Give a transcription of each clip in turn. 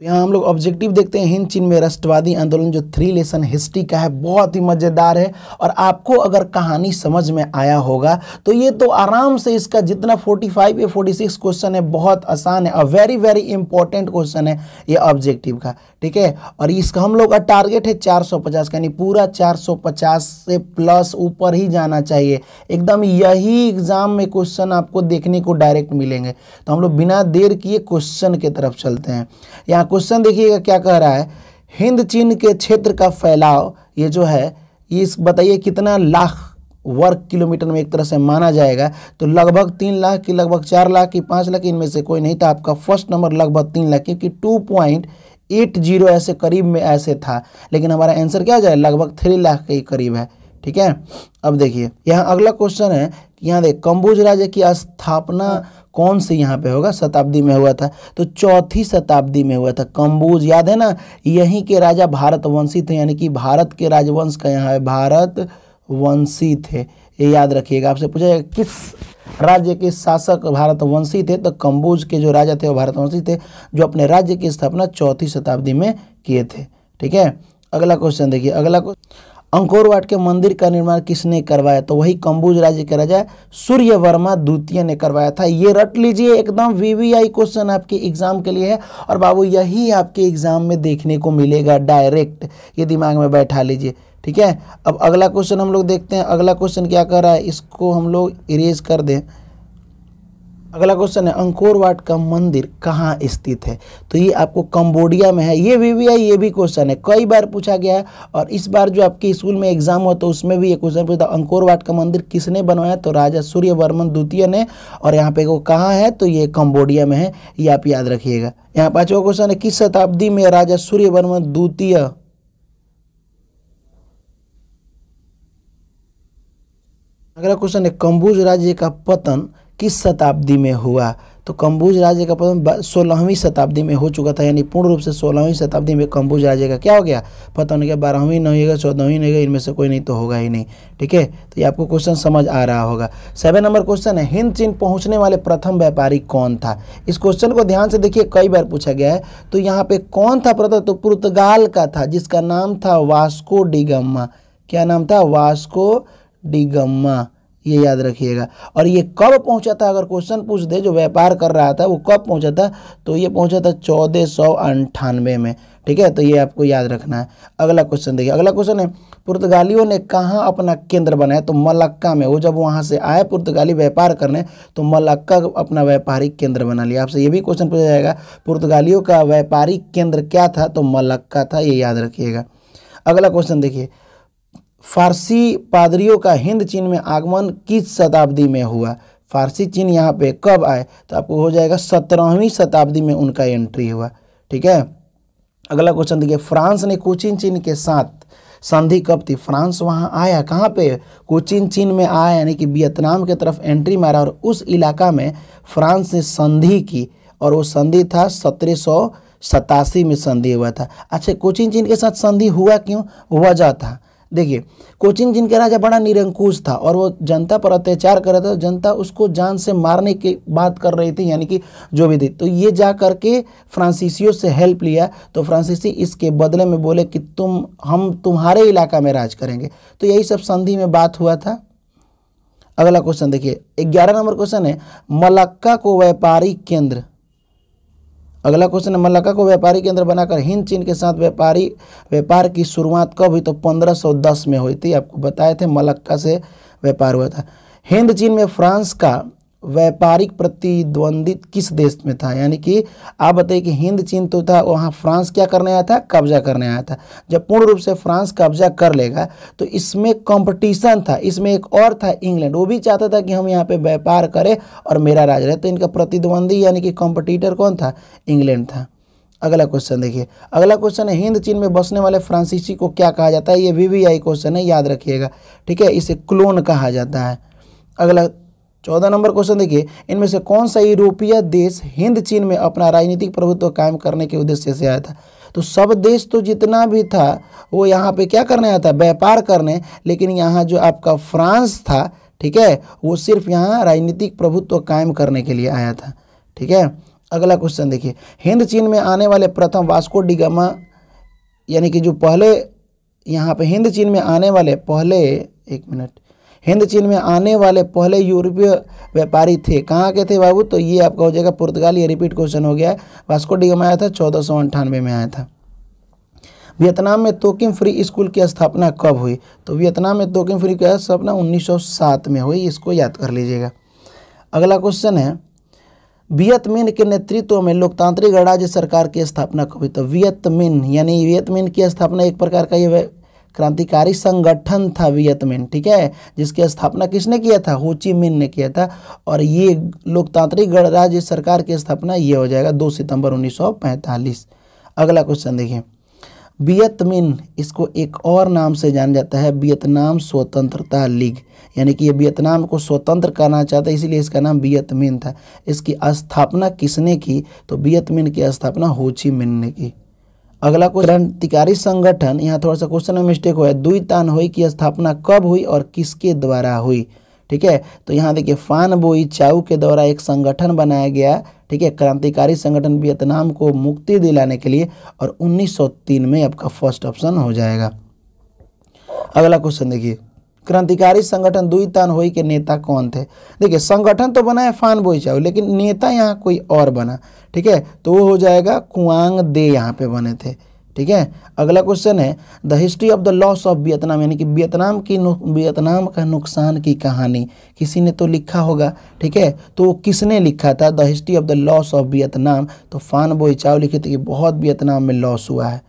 तो यहाँ हम लोग ऑब्जेक्टिव देखते हैं हिंद चीन में राष्ट्रवादी आंदोलन जो थ्री लेसन हिस्ट्री का है बहुत ही मज़ेदार है और आपको अगर कहानी समझ में आया होगा तो ये तो आराम से इसका जितना 45 या सिक्स क्वेश्चन है बहुत आसान है और वेरी वेरी इंपॉर्टेंट क्वेश्चन है ये ऑब्जेक्टिव का ठीक है और इसका हम लोग का टारगेट है का यानी पूरा पचास से प्लस ऊपर ही जाना चाहिए एकदम यही एग्ज़ाम में क्वेश्चन आपको देखने को डायरेक्ट मिलेंगे तो हम लोग बिना देर किए क्वेश्चन की तरफ चलते हैं यहाँ क्वेश्चन देखिएगा क्या कह रहा है हिंद चीन के क्षेत्र का फैलाव ये जो है ये इस बताइए कितना लाख वर्ग किलोमीटर में एक तरह से माना जाएगा तो लगभग तीन लाख की लगभग चार लाख की पाँच लाख इनमें से कोई नहीं था आपका फर्स्ट नंबर लगभग तीन लाख क्योंकि टू पॉइंट एट जीरो ऐसे करीब में ऐसे था लेकिन हमारा आंसर क्या हो जाए लगभग थ्री लाख के करीब है ठीक है अब देखिए यहाँ अगला क्वेश्चन है यहाँ देख कम्बुज राज्य की स्थापना कौन से यहाँ पे होगा शताब्दी में हुआ था तो चौथी शताब्दी में हुआ था कम्बोज याद है ना यहीं के राजा भारतवंशी थे यानी कि भारत के राजवंश का यहाँ है भारत वंशी थे ये याद रखिएगा आपसे पूछा जाएगा किस राज्य के शासक भारतवंशी थे तो कम्बोज के जो राजा थे वो भारतवंशी थे जो अपने राज्य की स्थापना चौथी शताब्दी में किए थे ठीक है अगला क्वेश्चन देखिए अगला क्वेश्चन अंकोरवाट के मंदिर का निर्माण किसने करवाया तो वही कंबुज राज्य के राजा सूर्य वर्मा द्वितीय ने करवाया था ये रट लीजिए एकदम वीवीआई क्वेश्चन आपके एग्जाम के लिए है और बाबू यही आपके एग्जाम में देखने को मिलेगा डायरेक्ट ये दिमाग में बैठा लीजिए ठीक है अब अगला क्वेश्चन हम लोग देखते हैं अगला क्वेश्चन क्या कर रहा है इसको हम लोग इरेज कर दें अगला क्वेश्चन है अंकोर वाट का मंदिर कहाँ स्थित है तो ये आपको कंबोडिया में है ये भी भी है ये भी क्वेश्चन है कई बार पूछा गया है और इस बार जो आपके स्कूल में एग्जाम हुआ तो उसमें भी ये क्वेश्चन पूछा अंकोर वाट का मंदिर किसने बनवाया तो राजा सूर्य वर्मन द्वितीय ने और यहाँ पे वो कहाँ है तो ये कंबोडिया में है ये आप याद रखिएगा यहाँ पाँचवा क्वेश्चन है किस शताब्दी में राजा सूर्य वर्मन द्वितीय अगला क्वेश्चन है कंबुज राज्य का पतन किस शताब्दी में हुआ तो कम्बुज राज्य का पतन सोलहवीं शताब्दी में हो चुका था यानी पूर्ण रूप से सोलहवीं शताब्दी में कम्बुज राज्य का क्या हो गया पता नहीं क्या बारहवीं नहीं होगा चौदहवीं नहीं होगा इनमें से कोई नहीं तो होगा ही नहीं ठीक है तो ये आपको क्वेश्चन समझ आ रहा होगा सेवन नंबर क्वेश्चन है हिंद चीन पहुँचने वाले प्रथम व्यापारी कौन था इस क्वेश्चन को ध्यान से देखिए कई बार पूछा गया है तो यहाँ पे कौन था प्रथम तो पुर्तगाल का था जिसका नाम था वास्को डिगम्मा क्या नाम था वास्को डिगम्मा ये याद रखिएगा और ये कब पहुंचा था अगर क्वेश्चन पूछ दे जो व्यापार कर रहा था वो कब पहुंचा था तो ये पहुंचा था चौदह सौ अंठानवे में ठीक है तो ये आपको याद रखना है अगला क्वेश्चन देखिए अगला क्वेश्चन है पुर्तगालियों ने कहाँ अपना केंद्र बनाया तो मलक्का में वो जब वहाँ से आए पुर्तगाली व्यापार करने तो मलक्का अपना व्यापारिक केंद्र बना लिया आपसे ये भी क्वेश्चन पूछा जाएगा पुर्तगालियों का व्यापारिक केंद्र क्या था तो मलक्का था ये याद रखिएगा अगला क्वेश्चन देखिए फारसी पादरियों का हिंद चीन में आगमन किस शताब्दी में हुआ फारसी चीन यहाँ पे कब आए तो आपको हो जाएगा सत्रहवीं शताब्दी में उनका एंट्री हुआ ठीक है अगला क्वेश्चन देखिए फ्रांस ने कोचिन चीन के साथ संधि कब थी फ्रांस वहाँ आया कहाँ पे कोचिन चीन में आया यानी कि वियतनाम की तरफ एंट्री मारा और उस इलाका में फ्रांस ने संधि की और वो संधि था सत्रह सौ सतासी में संधि हुआ था अच्छा कोचिन चीन के साथ संधि हुआ क्यों वजह था देखिए कोचिन जिनके राजा बड़ा निरंकुश था और वो जनता पर अत्याचार कर रहा था तो जनता उसको जान से मारने की बात कर रही थी यानी कि जो भी थी तो ये जा करके फ्रांसीसियों से हेल्प लिया तो फ्रांसीसी इसके बदले में बोले कि तुम हम तुम्हारे इलाका में राज करेंगे तो यही सब संधि में बात हुआ था अगला क्वेश्चन देखिए ग्यारह नंबर क्वेश्चन है मलक्का को व्यापारिक केंद्र अगला क्वेश्चन है मलक्का को व्यापारी केंद्र बनाकर हिंद चीन के साथ व्यापारी व्यापार की शुरुआत कब हुई तो 1510 में हुई थी आपको बताए थे मलक्का से व्यापार हुआ था हिंद चीन में फ्रांस का व्यापारिक प्रतिद्वंदित किस देश में था यानी कि आप बताइए कि हिंद चीन तो था वहाँ फ्रांस क्या करने आया था कब्जा करने आया था जब पूर्ण रूप से फ्रांस कब्जा कर लेगा तो इसमें कंपटीशन था इसमें एक और था इंग्लैंड वो भी चाहता था कि हम यहाँ पे व्यापार करें और मेरा राज रहे तो इनका प्रतिद्वंदी यानी कि कॉम्पिटिटर कौन था इंग्लैंड था अगला क्वेश्चन देखिए अगला क्वेश्चन है हिंद चीन में बसने वाले फ्रांसीसी को क्या कहा जाता है ये वी क्वेश्चन है याद रखिएगा ठीक है इसे क्लोन कहा जाता है अगला चौदह नंबर क्वेश्चन देखिए इनमें से कौन सा यूरोपीय देश हिंद चीन में अपना राजनीतिक प्रभुत्व कायम करने के उद्देश्य से आया था तो सब देश तो जितना भी था वो यहाँ पे क्या करने आया था व्यापार करने लेकिन यहाँ जो आपका फ्रांस था ठीक है वो सिर्फ यहाँ राजनीतिक प्रभुत्व कायम करने के लिए आया था ठीक है अगला क्वेश्चन देखिए हिंद चीन में आने वाले प्रथम वास्को डिगामा यानी कि जो पहले यहाँ पे हिंद चीन में आने वाले पहले एक मिनट हिंद चीन में आने वाले पहले यूरोपीय व्यापारी थे कहाँ के थे बाबू तो ये आपका हो जाएगा पुर्तगाल ये रिपीट क्वेश्चन हो गया वास्को डिगम आया था चौदह सौ अंठानवे में आया था वियतनाम में तोकिम फ्री स्कूल की स्थापना कब हुई तो वियतनाम में तोकिम फ्री की स्थापना 1907 में हुई इसको याद कर लीजिएगा अगला क्वेश्चन है वियतमिन के नेतृत्व में लोकतांत्रिक राज्य सरकार की स्थापना कब हुई तो वियतमिन यानी वियतमिन की स्थापना एक प्रकार का ये क्रांतिकारी संगठन था वियतमिन ठीक है जिसकी स्थापना किसने किया था होची मिन ने किया था और ये लोकतांत्रिक गणराज्य सरकार की स्थापना ये हो जाएगा 2 सितंबर 1945 अगला क्वेश्चन देखिए वियतमिन इसको एक और नाम से जाना जाता है वियतनाम स्वतंत्रता लीग यानी कि ये वियतनाम को स्वतंत्र करना चाहता है इसीलिए इसका नाम वियतमिन था इसकी स्थापना किसने की तो वियतमिन की स्थापना होची मिन ने की अगला क्रांतिकारी संगठन यहाँ थोड़ा सा क्वेश्चन में मिस्टेक हुआ है दुई तानहोई की स्थापना कब हुई और किसके द्वारा हुई ठीक है तो यहाँ देखिए फान बोई चाऊ के द्वारा एक संगठन बनाया गया ठीक है क्रांतिकारी संगठन वियतनाम को मुक्ति दिलाने के लिए और 1903 में आपका फर्स्ट ऑप्शन हो जाएगा अगला क्वेश्चन देखिए क्रांतिकारी संगठन दुई तान हो के नेता कौन थे देखिए संगठन तो बना है फान बोईचाओ लेकिन नेता यहाँ कोई और बना ठीक है तो वो हो जाएगा कुआंग दे यहाँ पे बने थे ठीक है अगला क्वेश्चन है the history of the loss of Vietnam यानी कि वियतनाम की वियतनाम का नुकसान की कहानी किसी ने तो लिखा होगा ठीक है तो किसने लिखा था the history of the loss of Vietnam तो फान बोई चाव लिखे थे कि बहुत वियतनाम में लॉस हुआ है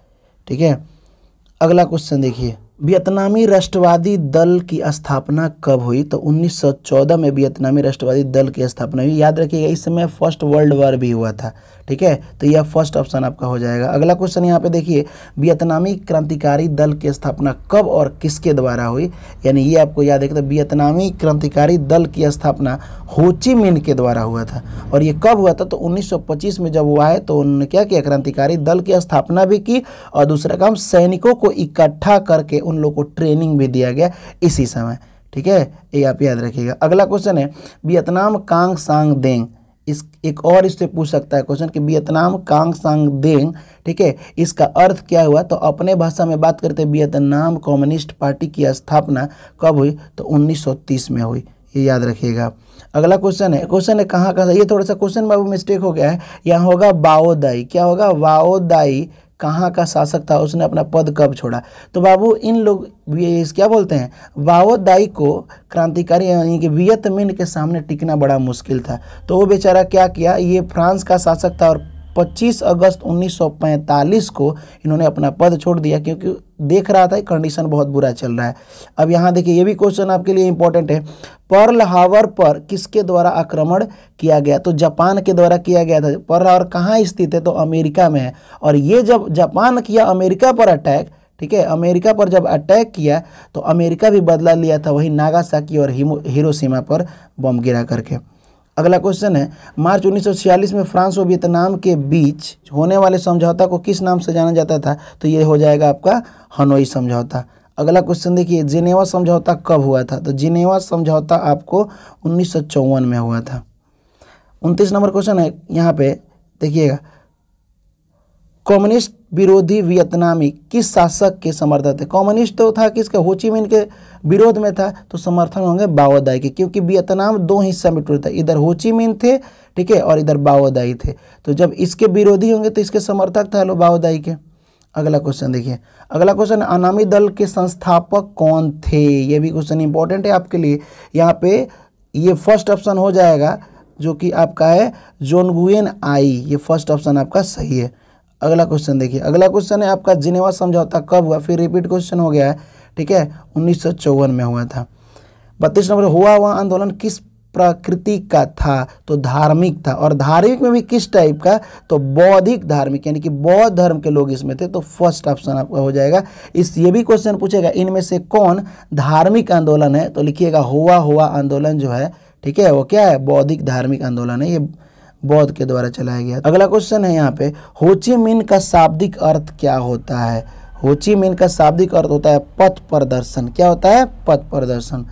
ठीक है अगला क्वेश्चन देखिए वियतनामी राष्ट्रवादी दल की स्थापना कब हुई तो 1914 में वियतनामी राष्ट्रवादी दल की स्थापना हुई याद रखिएगा इस समय फर्स्ट वर्ल्ड वॉर भी हुआ था ठीक है तो यह फर्स्ट ऑप्शन आपका हो जाएगा अगला क्वेश्चन यहाँ पे देखिए वियतनामी क्रांतिकारी दल की स्थापना कब और किसके द्वारा हुई यानी ये आपको याद है तो वियतनामी क्रांतिकारी दल की स्थापना होची मिन के द्वारा हुआ था और ये कब हुआ था तो उन्नीस में जब हुआ है तो उन्होंने क्या किया क्रांतिकारी दल की स्थापना भी की और दूसरा काम सैनिकों को इकट्ठा करके उन लोगों को ट्रेनिंग भी दिया गया इसी समय ठीक है ये आप याद रखिएगा अगला क्वेश्चन है वियतनाम कांग सांग देंग इस एक और इससे पूछ सकता है क्वेश्चन कि वियतनाम कांग सांग देंग ठीक है इसका अर्थ क्या हुआ तो अपने भाषा में बात करते हैं वियतनाम कम्युनिस्ट पार्टी की स्थापना कब हुई तो 1930 में हुई ये याद रखिएगा अगला क्वेश्चन है क्वेश्चन है कहाँ कहाँ ये थोड़ा सा क्वेश्चन बाबू मिस्टेक हो गया है यहाँ होगा बाओदाई क्या होगा वाओदाई कहाँ का शासक था उसने अपना पद कब छोड़ा तो बाबू इन लोग ये क्या बोलते हैं बावोदाई को क्रांतिकारी यानी कि वियतमिन के सामने टिकना बड़ा मुश्किल था तो वो बेचारा क्या किया ये फ्रांस का शासक था और 25 अगस्त 1945 को इन्होंने अपना पद छोड़ दिया क्योंकि देख रहा था कंडीशन बहुत बुरा चल रहा है अब यहाँ देखिए ये भी क्वेश्चन आपके लिए इंपॉर्टेंट है पर्ल हावर पर किसके द्वारा आक्रमण किया गया तो जापान के द्वारा किया गया था पर्ल हावर कहाँ स्थित है तो अमेरिका में है और ये जब जापान किया अमेरिका पर अटैक ठीक है अमेरिका पर जब अटैक किया तो अमेरिका भी बदला लिया था वही नागासाकी और हिरोसीमा पर बम गिरा करके अगला क्वेश्चन है मार्च 1946 में फ्रांस और वियतनाम के बीच होने वाले समझौता को किस नाम से जाना जाता था तो ये हो जाएगा आपका हनोई समझौता अगला क्वेश्चन देखिए जिनेवा समझौता कब हुआ था तो जिनेवा समझौता आपको उन्नीस में हुआ था उनतीस नंबर क्वेश्चन है यहाँ पे देखिएगा कम्युनिस्ट विरोधी वियतनामी किस शासक के समर्थक थे कम्युनिस्ट तो था किसके होचीमिन के विरोध में था तो समर्थन होंगे बाओदाई के क्योंकि वियतनाम दो हिस्सा में टूटे था इधर होचीमिन थे ठीक है और इधर बाओदाई थे तो जब इसके विरोधी होंगे तो इसके समर्थक था लो बाओदाई के अगला क्वेश्चन देखिए अगला क्वेश्चन अनामी दल के संस्थापक कौन थे ये भी क्वेश्चन इंपॉर्टेंट है आपके लिए यहाँ पे ये फर्स्ट ऑप्शन हो जाएगा जो कि आपका है जोनगुएन आई ये फर्स्ट ऑप्शन आपका सही है अगला क्वेश्चन देखिए अगला क्वेश्चन है आपका जिनेवा समझौता कब हुआ फिर रिपीट क्वेश्चन हो गया है ठीक है उन्नीस में हुआ था बत्तीस नंबर हुआ हुआ आंदोलन किस प्रकृति का था तो धार्मिक था और धार्मिक में भी किस टाइप का तो बौद्धिक धार्मिक यानी कि बौद्ध धर्म के लोग इसमें थे तो फर्स्ट ऑप्शन आपका हो जाएगा इस ये भी क्वेश्चन पूछेगा इनमें से कौन धार्मिक आंदोलन है तो लिखिएगा हुआ हुआ आंदोलन जो है ठीक है वो क्या है बौद्धिक धार्मिक आंदोलन है ये बौद्ध के द्वारा चलाया गया अगला क्वेश्चन है यहाँ पे होची मिन का शाब्दिक अर्थ क्या होता है होची मिन का शाब्दिक अर्थ होता है पथ प्रदर्शन क्या होता है पथ प्रदर्शन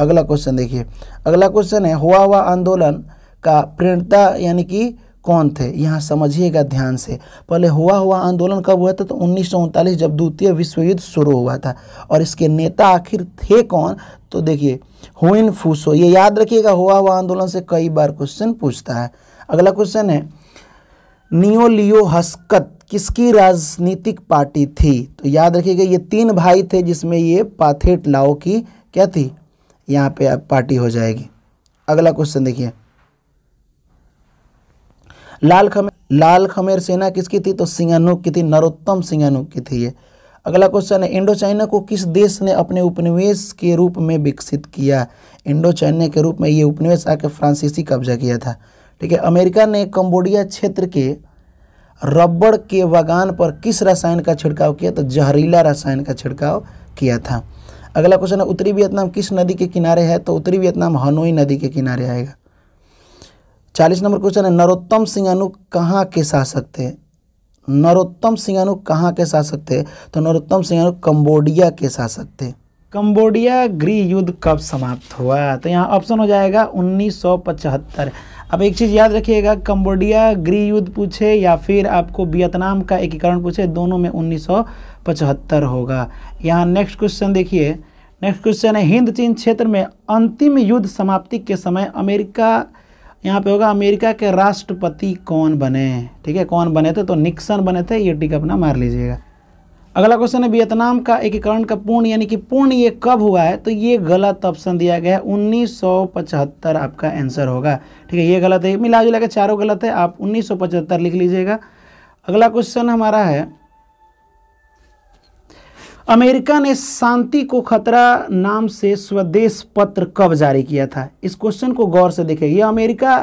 अगला क्वेश्चन देखिए अगला क्वेश्चन है हुआ हुआ आंदोलन का प्रेरणता यानी कि कौन थे यहाँ समझिएगा ध्यान से पहले हुआ हुआ आंदोलन कब हुआ था तो उन्नीस जब द्वितीय विश्व युद्ध शुरू हुआ था और इसके नेता आखिर थे कौन तो देखिए हुइन फूसो ये याद रखिएगा हुआ हुआ आंदोलन से कई बार क्वेश्चन पूछता है अगला क्वेश्चन है नियोलियो हस्कत किसकी राजनीतिक पार्टी थी तो याद रखिएगा ये तीन भाई थे जिसमें ये पाथेट लाओ की क्या थी यहाँ पे पार्टी हो जाएगी अगला क्वेश्चन देखिए लाल खमेर लाल खमेर सेना किसकी थी तो सिंगानुक की थी नरोत्तम सिंगानुक की थी ये अगला क्वेश्चन है इंडो चाइना को किस देश ने अपने उपनिवेश के रूप में विकसित किया इंडो चाइना के रूप में ये उपनिवेश आकर फ्रांसीसी कब्जा किया था ठीक है अमेरिका ने कम्बोडिया क्षेत्र के रबड़ के बागान पर किस रसायन का छिड़काव किया तो जहरीला रसायन का छिड़काव किया था अगला क्वेश्चन है उत्तरी वियतनाम किस नदी के किनारे है तो उत्तरी वियतनाम हनोई नदी के किनारे आएगा चालीस नंबर क्वेश्चन है नरोत्तम सिंगानु कहाँ के शासक थे नरोत्तम सिंगानु कहाँ के शासक थे तो नरोत्तम सिंगानु कंबोडिया के शासक थे कंबोडिया गृह युद्ध कब समाप्त हुआ तो यहाँ ऑप्शन हो जाएगा पचहत्तर अब एक चीज़ याद रखिएगा कम्बोडिया गृह युद्ध पूछे या फिर आपको वियतनाम का एकीकरण पूछे दोनों में उन्नीस होगा यहाँ नेक्स्ट क्वेश्चन देखिए नेक्स्ट क्वेश्चन है हिंद चीन क्षेत्र में अंतिम युद्ध समाप्ति के समय अमेरिका यहाँ पे होगा अमेरिका के राष्ट्रपति कौन बने ठीक है कौन बने थे तो निक्सन बने थे ये टिक अपना मार लीजिएगा अगला क्वेश्चन है वियतनाम का एकीकरण का पूर्ण यानी कि पूर्ण ये कब हुआ है तो ये गलत ऑप्शन दिया गया है उन्नीस आपका आंसर होगा ठीक है ये गलत है मिला जुला के चारों गलत है आप उन्नीस लिख लीजिएगा अगला क्वेश्चन हमारा है अमेरिका ने शांति को खतरा नाम से स्वदेश पत्र कब जारी किया था इस क्वेश्चन को गौर से देखें यह अमेरिका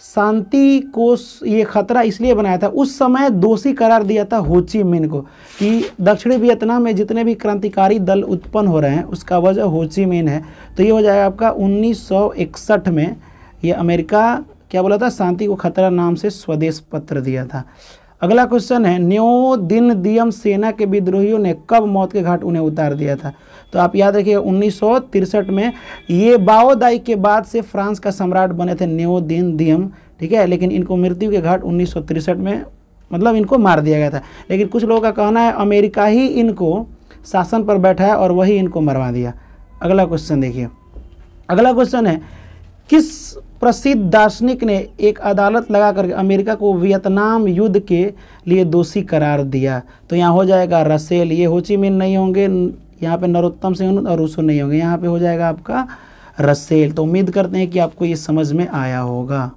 शांति को ये खतरा इसलिए बनाया था उस समय दोषी करार दिया था होची मिन को कि दक्षिणी वियतनाम में जितने भी क्रांतिकारी दल उत्पन्न हो रहे हैं उसका वजह होची मिन है तो ये हो जाएगा आपका 1961 में ये अमेरिका क्या बोला था शांति को खतरा नाम से स्वदेश पत्र दिया था अगला क्वेश्चन है न्यो दिन दियम सेना के विद्रोहियों ने कब मौत के घाट उन्हें उतार दिया था तो आप याद रखिए उन्नीस में ये बाओदाई के बाद से फ्रांस का सम्राट बने थे न्योदिन दियम ठीक है लेकिन इनको मृत्यु के घाट उन्नीस में मतलब इनको मार दिया गया था लेकिन कुछ लोगों का कहना है अमेरिका ही इनको शासन पर बैठा है और वही इनको मरवा दिया अगला क्वेश्चन देखिए अगला क्वेश्चन है किस प्रसिद्ध दार्शनिक ने एक अदालत लगा करके अमेरिका को वियतनाम युद्ध के लिए दोषी करार दिया तो यहाँ हो जाएगा रसेल ये होची मिन नहीं होंगे यहाँ पे नरोत्तम सिंह और रूसो नहीं होंगे यहाँ पे हो जाएगा आपका रसेल तो उम्मीद करते हैं कि आपको ये समझ में आया होगा